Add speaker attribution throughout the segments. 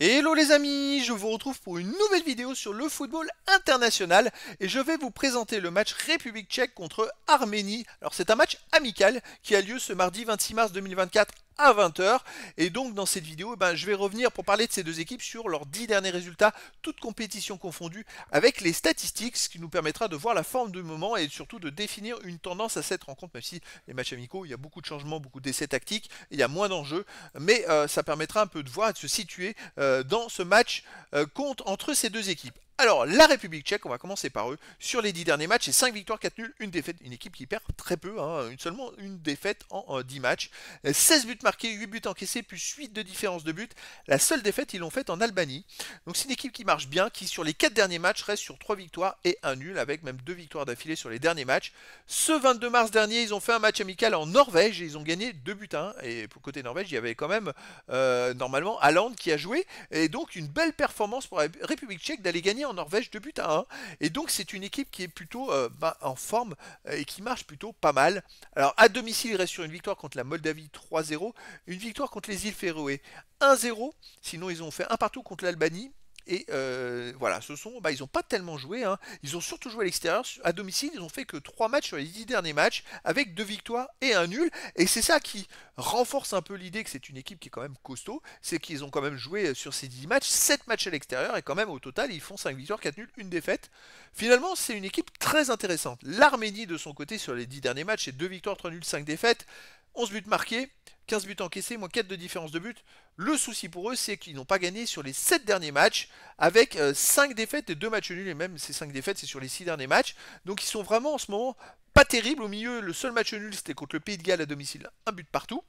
Speaker 1: Hello les amis, je vous retrouve pour une nouvelle vidéo sur le football international et je vais vous présenter le match République tchèque contre Arménie. Alors c'est un match amical qui a lieu ce mardi 26 mars 2024 à 20h. Et donc dans cette vidéo, eh ben, je vais revenir pour parler de ces deux équipes sur leurs dix derniers résultats, toutes compétitions confondues, avec les statistiques, ce qui nous permettra de voir la forme du moment et surtout de définir une tendance à cette rencontre, même si les matchs amicaux, il y a beaucoup de changements, beaucoup d'essais tactiques, il y a moins d'enjeux, mais euh, ça permettra un peu de voir et de se situer euh, dans ce match euh, compte entre ces deux équipes. Alors, la République tchèque, on va commencer par eux. Sur les 10 derniers matchs, c'est 5 victoires, 4 nuls, une défaite. Une équipe qui perd très peu, hein. une, seulement une défaite en 10 euh, matchs. 16 buts marqués, 8 buts encaissés, plus 8 de différence de buts, La seule défaite, ils l'ont faite en Albanie. Donc, c'est une équipe qui marche bien, qui sur les 4 derniers matchs reste sur 3 victoires et 1 nul, avec même 2 victoires d'affilée sur les derniers matchs. Ce 22 mars dernier, ils ont fait un match amical en Norvège et ils ont gagné 2 buts 1. Et côté Norvège, il y avait quand même euh, normalement Haaland qui a joué. Et donc, une belle performance pour la République tchèque d'aller gagner en Norvège de buts à 1. Et donc c'est une équipe qui est plutôt euh, bah, en forme euh, et qui marche plutôt pas mal. Alors à domicile, il reste sur une victoire contre la Moldavie 3-0, une victoire contre les îles Féroé 1-0, sinon ils ont fait un partout contre l'Albanie et euh, voilà, ce sont, bah, ils n'ont pas tellement joué. Hein. Ils ont surtout joué à l'extérieur, à domicile. Ils ont fait que 3 matchs sur les 10 derniers matchs, avec 2 victoires et 1 nul. Et c'est ça qui renforce un peu l'idée que c'est une équipe qui est quand même costaud. C'est qu'ils ont quand même joué euh, sur ces 10 matchs, 7 matchs à l'extérieur. Et quand même, au total, ils font 5 victoires, 4 nuls, 1 défaite. Finalement, c'est une équipe très intéressante. L'Arménie, de son côté, sur les 10 derniers matchs, c'est 2 victoires, 3 nuls, 5 défaites. 11 buts marqués, 15 buts encaissés, moins 4 de différence de but. Le souci pour eux, c'est qu'ils n'ont pas gagné sur les 7 derniers matchs, avec 5 euh, défaites et 2 matchs nuls, et même ces 5 défaites, c'est sur les 6 derniers matchs. Donc ils sont vraiment en ce moment pas terribles. Au milieu, le seul match nul, c'était contre le Pays de Galles à domicile, un but partout.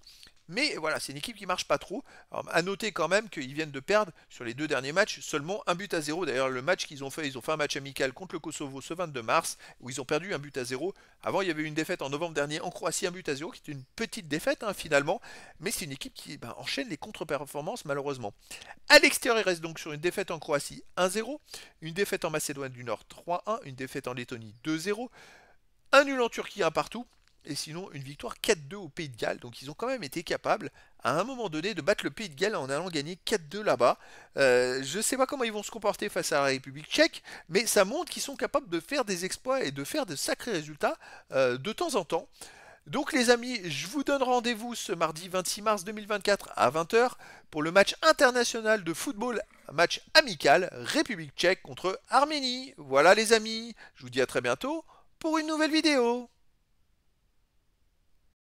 Speaker 1: Mais voilà, c'est une équipe qui marche pas trop. à noter quand même qu'ils viennent de perdre sur les deux derniers matchs seulement un but à zéro. D'ailleurs, le match qu'ils ont fait, ils ont fait un match amical contre le Kosovo ce 22 mars, où ils ont perdu un but à zéro. Avant, il y avait eu une défaite en novembre dernier en Croatie, un but à zéro, qui est une petite défaite hein, finalement. Mais c'est une équipe qui ben, enchaîne les contre-performances malheureusement. À l'extérieur, il reste donc sur une défaite en Croatie 1-0, une défaite en Macédoine du Nord 3-1, une défaite en Lettonie 2-0, un nul en Turquie un partout et sinon une victoire 4-2 au Pays de Galles. Donc ils ont quand même été capables à un moment donné de battre le Pays de Galles en allant gagner 4-2 là-bas. Euh, je ne sais pas comment ils vont se comporter face à la République tchèque, mais ça montre qu'ils sont capables de faire des exploits et de faire de sacrés résultats euh, de temps en temps. Donc les amis, je vous donne rendez-vous ce mardi 26 mars 2024 à 20h pour le match international de football, match amical, République tchèque contre Arménie. Voilà les amis, je vous dis à très bientôt pour une nouvelle vidéo.